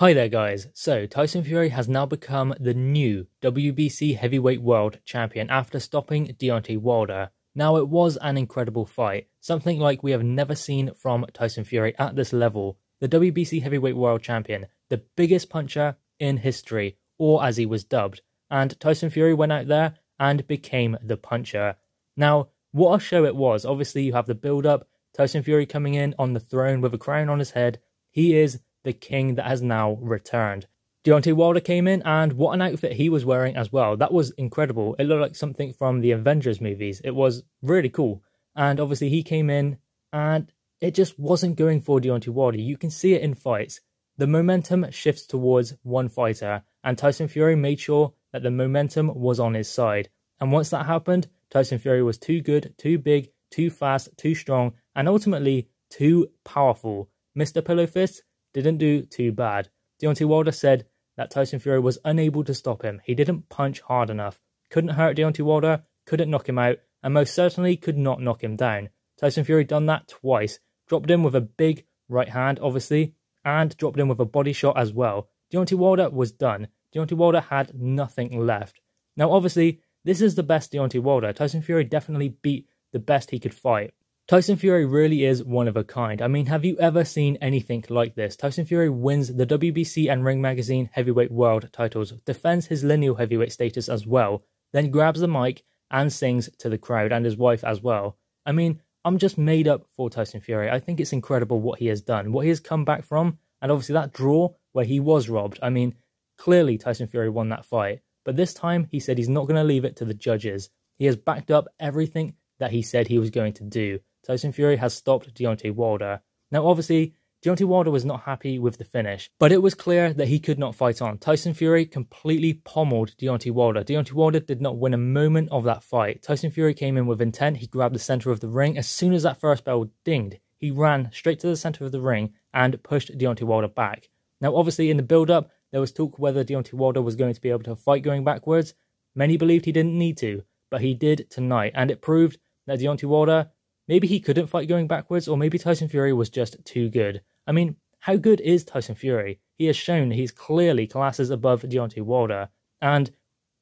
Hi there, guys. So, Tyson Fury has now become the new WBC heavyweight world champion after stopping Deontay Wilder. Now, it was an incredible fight, something like we have never seen from Tyson Fury at this level. The WBC heavyweight world champion, the biggest puncher in history, or as he was dubbed. And Tyson Fury went out there and became the puncher. Now, what a show it was. Obviously, you have the build up, Tyson Fury coming in on the throne with a crown on his head. He is the king that has now returned. Deontay Wilder came in, and what an outfit he was wearing as well. That was incredible. It looked like something from the Avengers movies. It was really cool. And obviously, he came in, and it just wasn't going for Deontay Wilder. You can see it in fights. The momentum shifts towards one fighter, and Tyson Fury made sure that the momentum was on his side. And once that happened, Tyson Fury was too good, too big, too fast, too strong, and ultimately too powerful. Mr. Pillow Fist didn't do too bad. Deontay Wilder said that Tyson Fury was unable to stop him. He didn't punch hard enough, couldn't hurt Deontay Wilder, couldn't knock him out, and most certainly could not knock him down. Tyson Fury done that twice, dropped him with a big right hand, obviously, and dropped him with a body shot as well. Deontay Wilder was done. Deontay Wilder had nothing left. Now, obviously, this is the best Deontay Wilder. Tyson Fury definitely beat the best he could fight. Tyson Fury really is one of a kind. I mean, have you ever seen anything like this? Tyson Fury wins the WBC and Ring Magazine heavyweight world titles, defends his lineal heavyweight status as well, then grabs the mic and sings to the crowd and his wife as well. I mean, I'm just made up for Tyson Fury. I think it's incredible what he has done, what he has come back from, and obviously that draw where he was robbed. I mean, clearly Tyson Fury won that fight, but this time he said he's not going to leave it to the judges. He has backed up everything that he said he was going to do. Tyson Fury has stopped Deontay Wilder. Now, obviously, Deontay Wilder was not happy with the finish, but it was clear that he could not fight on. Tyson Fury completely pommeled Deontay Wilder. Deontay Wilder did not win a moment of that fight. Tyson Fury came in with intent. He grabbed the center of the ring. As soon as that first bell dinged, he ran straight to the center of the ring and pushed Deontay Wilder back. Now, obviously, in the build up, there was talk whether Deontay Wilder was going to be able to fight going backwards. Many believed he didn't need to, but he did tonight, and it proved that Deontay Wilder Maybe he couldn't fight going backwards, or maybe Tyson Fury was just too good. I mean, how good is Tyson Fury? He has shown he's clearly classes above Deontay Wilder. And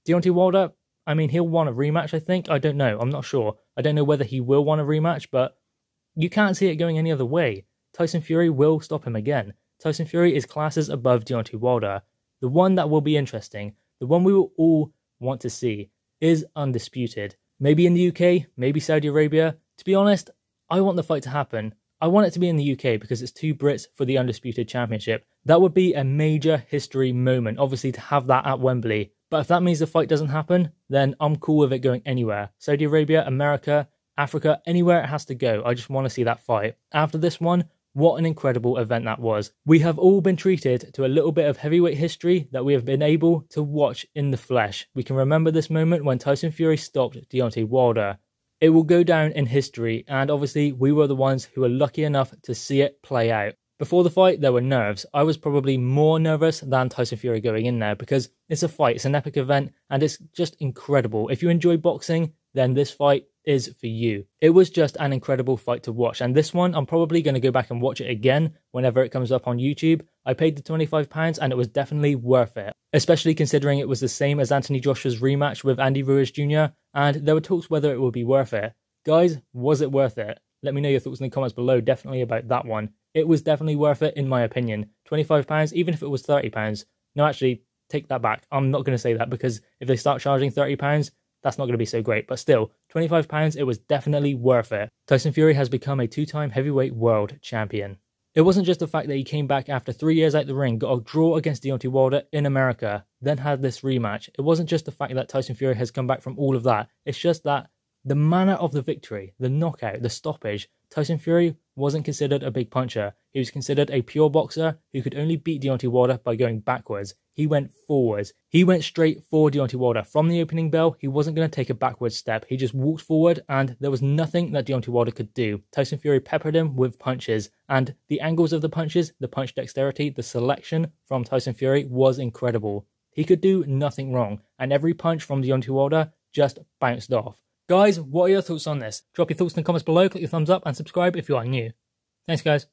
Deontay Wilder, I mean, he'll want a rematch, I think. I don't know. I'm not sure. I don't know whether he will want a rematch, but you can't see it going any other way. Tyson Fury will stop him again. Tyson Fury is classes above Deontay Wilder. The one that will be interesting, the one we will all want to see, is Undisputed. Maybe in the UK, maybe Saudi Arabia, to be honest, I want the fight to happen. I want it to be in the UK because it's two Brits for the Undisputed Championship. That would be a major history moment, obviously, to have that at Wembley. But if that means the fight doesn't happen, then I'm cool with it going anywhere. Saudi Arabia, America, Africa, anywhere it has to go. I just want to see that fight. After this one, what an incredible event that was. We have all been treated to a little bit of heavyweight history that we have been able to watch in the flesh. We can remember this moment when Tyson Fury stopped Deontay Wilder. It will go down in history, and obviously, we were the ones who were lucky enough to see it play out. Before the fight, there were nerves. I was probably more nervous than Tyson Fury going in there because it's a fight, it's an epic event, and it's just incredible. If you enjoy boxing, then this fight is for you. It was just an incredible fight to watch, and this one, I'm probably going to go back and watch it again whenever it comes up on YouTube I paid the £25 and it was definitely worth it, especially considering it was the same as Anthony Joshua's rematch with Andy Ruiz Jr., and there were talks whether it would be worth it. Guys, was it worth it? Let me know your thoughts in the comments below, definitely about that one. It was definitely worth it, in my opinion. £25, even if it was £30. No, actually, take that back. I'm not going to say that because if they start charging £30, that's not going to be so great. But still, £25, it was definitely worth it. Tyson Fury has become a two time heavyweight world champion. It wasn't just the fact that he came back after three years out the ring, got a draw against Deontay Wilder in America, then had this rematch. It wasn't just the fact that Tyson Fury has come back from all of that. It's just that the manner of the victory, the knockout, the stoppage, Tyson Fury wasn't considered a big puncher. He was considered a pure boxer who could only beat Deontay Wilder by going backwards. He went forwards. He went straight for Deontay Wilder. From the opening bell, he wasn't going to take a backward step. He just walked forward, and there was nothing that Deontay Wilder could do. Tyson Fury peppered him with punches, and the angles of the punches, the punch dexterity, the selection from Tyson Fury was incredible. He could do nothing wrong, and every punch from Deontay Wilder just bounced off. Guys, what are your thoughts on this? Drop your thoughts in the comments below, click your thumbs up, and subscribe if you are new. Thanks, guys.